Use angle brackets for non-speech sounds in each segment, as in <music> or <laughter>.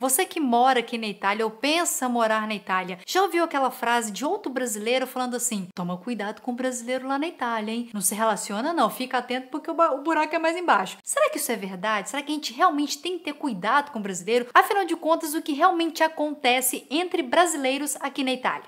Você que mora aqui na Itália ou pensa morar na Itália, já ouviu aquela frase de outro brasileiro falando assim: toma cuidado com o brasileiro lá na Itália, hein? Não se relaciona, não, fica atento porque o buraco é mais embaixo. Será que isso é verdade? Será que a gente realmente tem que ter cuidado com o brasileiro? Afinal de contas, o que realmente acontece entre brasileiros aqui na Itália?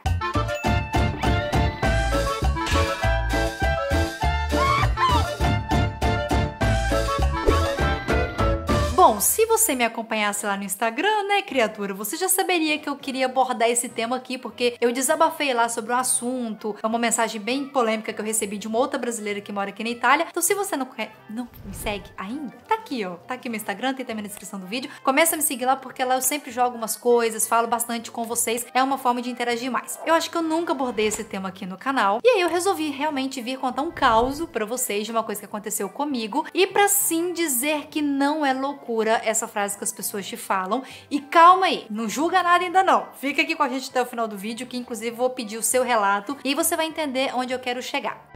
Bom, se você me acompanhasse lá no Instagram, né, criatura, você já saberia que eu queria abordar esse tema aqui, porque eu desabafei lá sobre o assunto. É uma mensagem bem polêmica que eu recebi de uma outra brasileira que mora aqui na Itália. Então, se você não não me segue ainda, tá aqui, ó. Tá aqui meu Instagram, tem também na descrição do vídeo. Começa a me seguir lá, porque lá eu sempre jogo umas coisas, falo bastante com vocês. É uma forma de interagir mais. Eu acho que eu nunca abordei esse tema aqui no canal. E aí eu resolvi realmente vir contar um caos para vocês de uma coisa que aconteceu comigo. E para sim dizer que não é loucura procura essa frase que as pessoas te falam. E calma aí, não julga nada ainda não. Fica aqui com a gente até o final do vídeo, que inclusive vou pedir o seu relato e você vai entender onde eu quero chegar.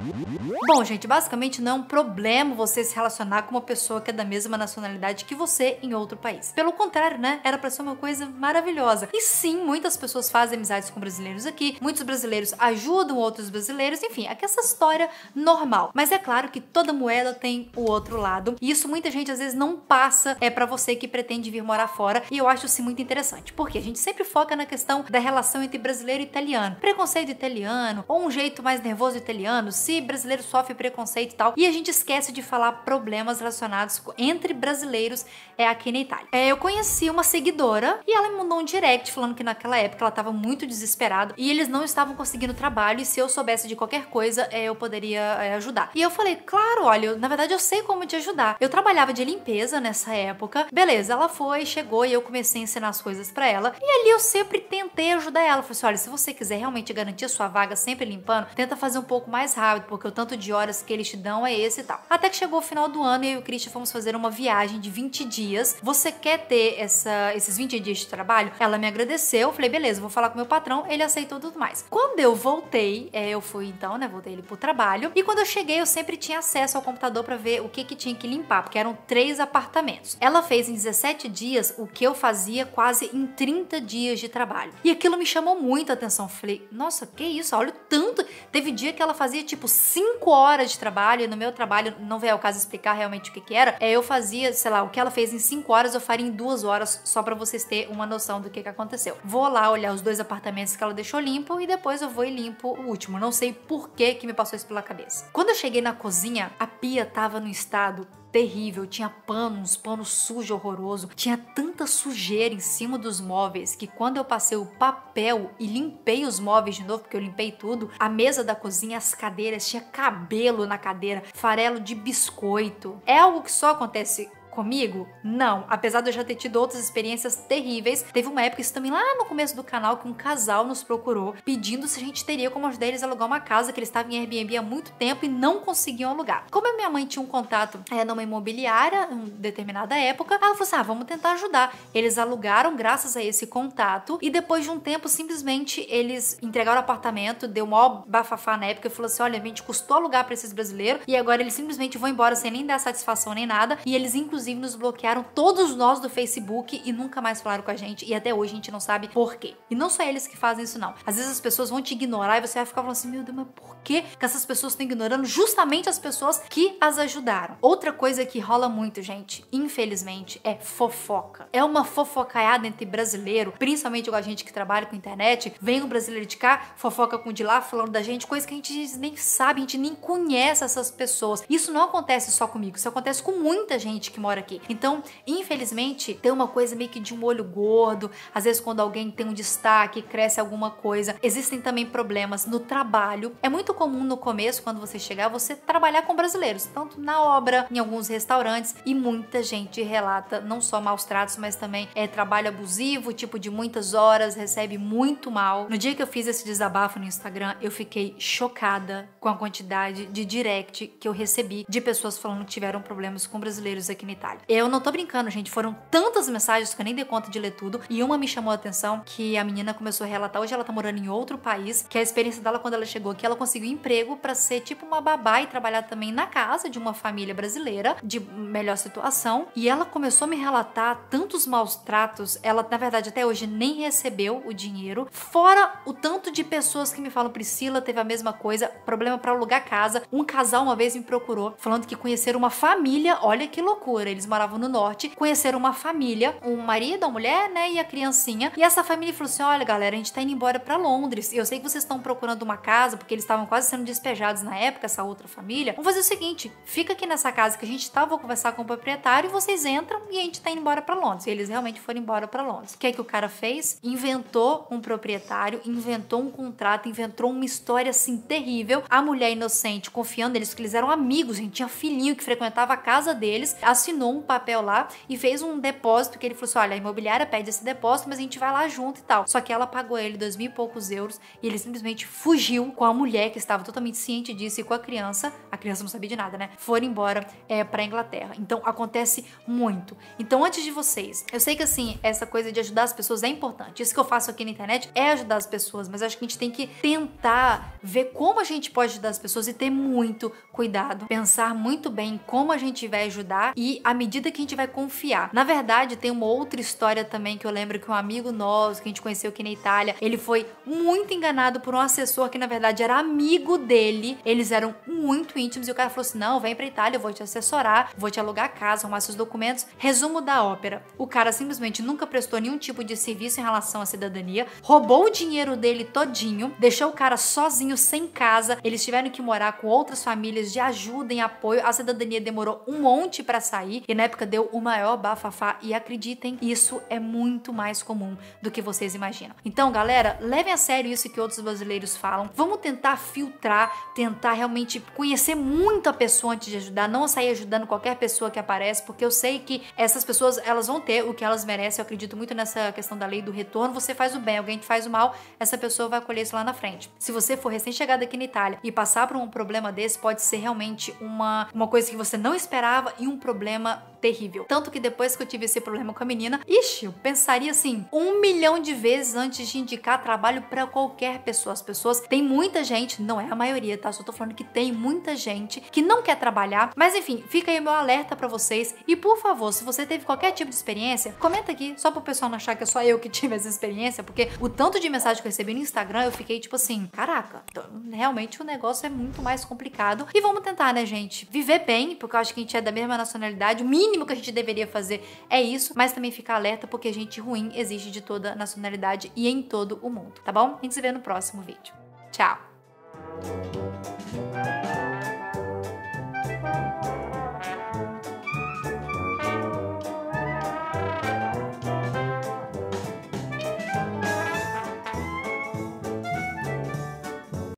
Bom, gente, basicamente não é um problema você se relacionar com uma pessoa que é da mesma nacionalidade que você em outro país. Pelo contrário, né? Era pra ser uma coisa maravilhosa. E sim, muitas pessoas fazem amizades com brasileiros aqui, muitos brasileiros ajudam outros brasileiros, enfim, aqui é essa história normal. Mas é claro que toda moeda tem o outro lado, e isso muita gente às vezes não passa é para você que pretende vir morar fora, e eu acho isso muito interessante, porque a gente sempre foca na questão da relação entre brasileiro e italiano. Preconceito italiano, ou um jeito mais nervoso italiano, se brasileiro sofre preconceito e tal, e a gente esquece de falar problemas relacionados entre brasileiros é, aqui na Itália. É, eu conheci uma seguidora e ela me mandou um direct falando que naquela época ela estava muito desesperada e eles não estavam conseguindo trabalho e se eu soubesse de qualquer coisa é, eu poderia é, ajudar. E eu falei, claro, olha, eu, na verdade eu sei como te ajudar. Eu trabalhava de limpeza nessa época época. Beleza, ela foi, chegou e eu comecei a ensinar as coisas para ela. E ali eu sempre tentei ajudar ela. Falei assim: olha, se você quiser realmente garantir a sua vaga sempre limpando, tenta fazer um pouco mais rápido, porque o tanto de horas que eles te dão é esse e tal. Até que chegou o final do ano e eu e o Christian fomos fazer uma viagem de 20 dias. Você quer ter essa, esses 20 dias de trabalho? Ela me agradeceu. Falei, beleza, vou falar com meu patrão. Ele aceitou tudo mais. Quando eu voltei, é, eu fui então, né? Voltei ele pro trabalho. E quando eu cheguei, eu sempre tinha acesso ao computador para ver o que, que tinha que limpar, porque eram três apartamentos. Ela fez em 17 dias o que eu fazia quase em 30 dias de trabalho. E aquilo me chamou a atenção. Falei, nossa, que isso? Olha o tanto. Teve dia que ela fazia tipo 5 horas de trabalho. E no meu trabalho, não veio ao caso explicar realmente o que, que era. É, eu fazia, sei lá, o que ela fez em 5 horas, eu faria em 2 horas, só para vocês terem uma noção do que, que aconteceu. Vou lá olhar os dois apartamentos que ela deixou limpo e depois eu vou e limpo o último. Não sei por que, que me passou isso pela cabeça. Quando eu cheguei na cozinha, a pia tava no estado terrível, tinha pano, uns panos sujos, horroroso, tinha tanta sujeira em cima dos móveis que quando eu passei o papel e limpei os móveis de novo, porque eu limpei tudo, a mesa da cozinha, as cadeiras, tinha cabelo na cadeira, farelo de biscoito. É algo que só acontece Comigo? Não. Apesar de eu já ter tido outras experiências terríveis, teve uma época, isso também lá no começo do canal, que um casal nos procurou pedindo se a gente teria como ajudar eles a alugar uma casa que eles estavam em Airbnb há muito tempo e não conseguiam alugar. Como a minha mãe tinha um contato é, numa imobiliária em determinada época, ela falou assim: ah, vamos tentar ajudar. Eles alugaram graças a esse contato e depois de um tempo, simplesmente eles entregaram o apartamento, deu maior bafafá na época e falou assim: olha, a gente custou alugar para esses brasileiros e agora eles simplesmente vão embora sem nem dar satisfação nem nada e eles, inclusive, inclusive nos bloquearam todos nós do Facebook e nunca mais falaram com a gente e até hoje a gente não sabe por quê. E não só eles que fazem isso não. Às vezes as pessoas vão te ignorar e você vai ficar falando assim, meu Deus, mas por quê? que essas pessoas estão ignorando justamente as pessoas que as ajudaram? Outra coisa que rola muito, gente, infelizmente, é fofoca. É uma fofocaiada entre brasileiro, principalmente com a gente que trabalha com internet, vem o brasileiro de cá, fofoca com o de lá, falando da gente, coisa que a gente nem sabe, a gente nem conhece essas pessoas. Isso não acontece só comigo, isso acontece com muita gente que mora aqui. Então, infelizmente, tem uma coisa meio que de um olho gordo, às vezes quando alguém tem um destaque, cresce alguma coisa. Existem também problemas no trabalho. É muito comum no começo, quando você chegar, você trabalhar com brasileiros, tanto na obra, em alguns restaurantes, e muita gente relata não só maus tratos, mas também é trabalho abusivo, tipo de muitas horas, recebe muito mal. No dia que eu fiz esse desabafo no Instagram, eu fiquei chocada com a quantidade de direct que eu recebi de pessoas falando que tiveram problemas com brasileiros aqui na Itália detalhe. Eu não tô brincando, gente. Foram tantas mensagens que eu nem dei conta de ler tudo. E uma me chamou a atenção que a menina começou a relatar. Hoje ela tá morando em outro país, que a experiência dela quando ela chegou aqui, ela conseguiu emprego para ser tipo uma babá e trabalhar também na casa de uma família brasileira de melhor situação. E ela começou a me relatar tantos maus tratos. Ela, na verdade, até hoje nem recebeu o dinheiro. Fora o tanto de pessoas que me falam, Priscila, teve a mesma coisa, problema para alugar casa. Um casal uma vez me procurou falando que conheceram uma família, olha que loucura Salvador, eles moravam no norte, conheceram uma família, um marido, uma mulher, né, e a criancinha. E essa família falou assim: olha, galera, a gente tá indo embora para Londres. Eu sei que vocês estão procurando uma casa, porque eles estavam quase sendo despejados na época, essa outra família. Vamos fazer o seguinte: fica aqui nessa casa que a gente tá, vou conversar com o proprietário, e vocês entram e a gente tá indo embora para Londres. E eles realmente foram embora para Londres. O que é que o cara fez? Inventou um proprietário, inventou um contrato, inventou uma história assim terrível. A mulher inocente, confiando neles, que eles eram amigos, gente, tinha filhinho que frequentava a casa deles, assinou assinou um papel lá e fez um depósito que ele falou assim: olha, a imobiliária pede esse depósito, mas a gente vai lá junto e tal. Só que ela pagou ele dois mil e poucos euros e ele simplesmente fugiu com a mulher que estava totalmente ciente disso e com a criança. A criança não sabia de nada, né? Foram embora é, pra Inglaterra. Então acontece muito. Então, antes de vocês, eu sei que assim, essa coisa de ajudar as pessoas é importante. Isso que eu faço aqui na internet é ajudar as pessoas, mas acho que a gente tem que tentar ver como a gente pode ajudar as pessoas e ter muito cuidado, pensar muito bem como a gente vai ajudar e à medida que a gente vai confiar. Na verdade, tem uma outra história também que eu lembro que um amigo nosso, que a gente conheceu aqui na Itália, ele foi muito enganado por um assessor que na verdade era amigo dele. Eles eram muito íntimos e o cara falou assim: "Não, vem para Itália, eu vou te assessorar, vou te alugar a casa, arrumar seus documentos". Resumo da ópera. O cara simplesmente nunca prestou nenhum tipo de serviço em relação à cidadania, roubou o dinheiro dele todinho, deixou o cara sozinho sem casa. Eles tiveram que morar com outras famílias de ajuda e apoio. A cidadania demorou um monte para sair e na época deu o maior bafafá, e acreditem, isso é muito mais comum do que vocês imaginam. Então, galera, levem a sério isso que outros brasileiros falam, vamos tentar filtrar, tentar realmente conhecer muito a pessoa antes de ajudar, não sair ajudando qualquer pessoa que aparece, porque eu sei que essas pessoas, elas vão ter o que elas merecem, eu acredito muito nessa questão da lei do retorno, você faz o bem, alguém te faz o mal, essa pessoa vai colher isso lá na frente. Se você for recém-chegado aqui na Itália e passar por um problema desse, pode ser realmente uma, uma coisa que você não esperava e um problema problema terrível. Tanto que depois que eu tive esse problema com a menina, ixi, eu pensaria assim, um milhão de vezes antes de indicar trabalho para qualquer pessoa. As pessoas, tem muita gente, não é a maioria, tá? Só tô falando que tem muita gente que não quer trabalhar. Mas enfim, fica aí meu alerta para vocês. E por favor, se você teve qualquer tipo de experiência, comenta aqui, só pro pessoal não achar que é só eu que <laughs> tive essa experiência, porque o tanto de mensagem que eu recebi no Instagram, eu fiquei tipo assim, caraca, realmente o negócio é muito mais complicado. E vamos tentar, né, gente? Viver bem, porque eu acho que a gente é da mesma nacionalidade, verdade, o mínimo que a gente deveria fazer é isso, mas também ficar alerta porque gente ruim existe de toda nacionalidade e em todo o mundo, tá bom? A gente se vê no próximo vídeo. Tchau!